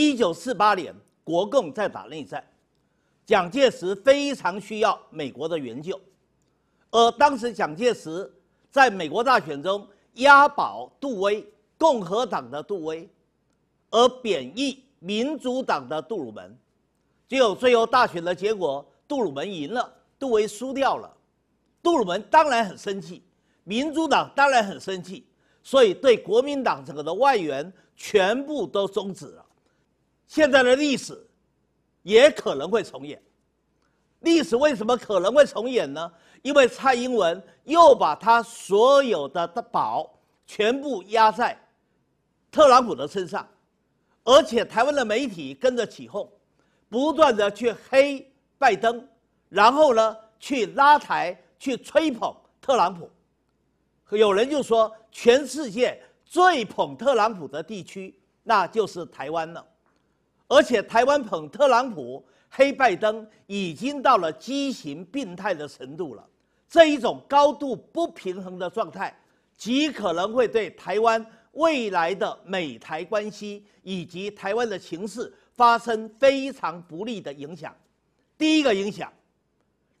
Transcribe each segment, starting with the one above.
一九四八年，国共在打内战，蒋介石非常需要美国的援救，而当时蒋介石在美国大选中押宝杜威，共和党的杜威，而贬义民主党的杜鲁门，只有最后大选的结果，杜鲁门赢了，杜威输掉了，杜鲁门当然很生气，民主党当然很生气，所以对国民党整个的外援全部都终止了。现在的历史也可能会重演。历史为什么可能会重演呢？因为蔡英文又把他所有的的宝全部压在特朗普的身上，而且台湾的媒体跟着起哄，不断的去黑拜登，然后呢去拉台去吹捧特朗普。有人就说，全世界最捧特朗普的地区，那就是台湾了。而且台湾捧特朗普、黑拜登已经到了畸形病态的程度了，这一种高度不平衡的状态，极可能会对台湾未来的美台关系以及台湾的形势发生非常不利的影响。第一个影响，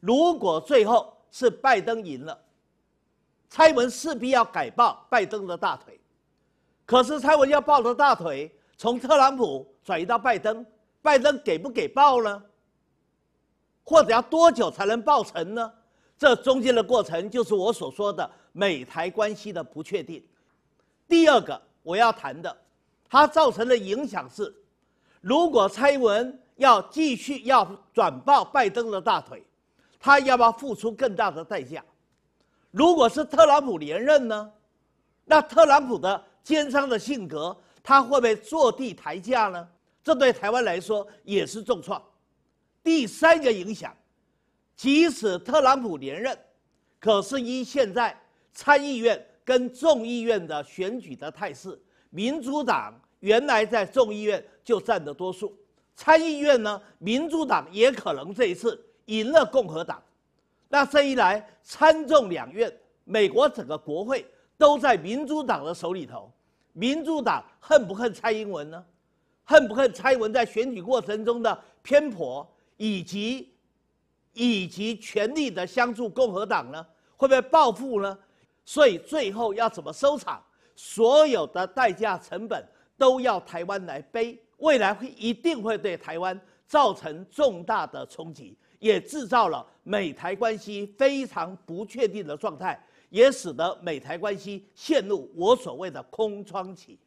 如果最后是拜登赢了，蔡文势必要改抱拜登的大腿，可是蔡文要抱着大腿从特朗普。转移到拜登，拜登给不给报呢？或者要多久才能报成呢？这中间的过程就是我所说的美台关系的不确定。第二个我要谈的，它造成的影响是：如果蔡英文要继续要转报拜登的大腿，他要不要付出更大的代价；如果是特朗普连任呢，那特朗普的奸商的性格，他会不会坐地抬价呢？这对台湾来说也是重创。第三个影响，即使特朗普连任，可是依现在参议院跟众议院的选举的态势，民主党原来在众议院就占的多数，参议院呢，民主党也可能这一次赢了共和党。那这一来，参众两院，美国整个国会都在民主党的手里头。民主党恨不恨蔡英文呢？恨不恨蔡文在选举过程中的偏颇，以及，以及全力的相助共和党呢？会不会报复呢？所以最后要怎么收场？所有的代价成本都要台湾来背，未来会一定会对台湾造成重大的冲击，也制造了美台关系非常不确定的状态，也使得美台关系陷入我所谓的空窗期。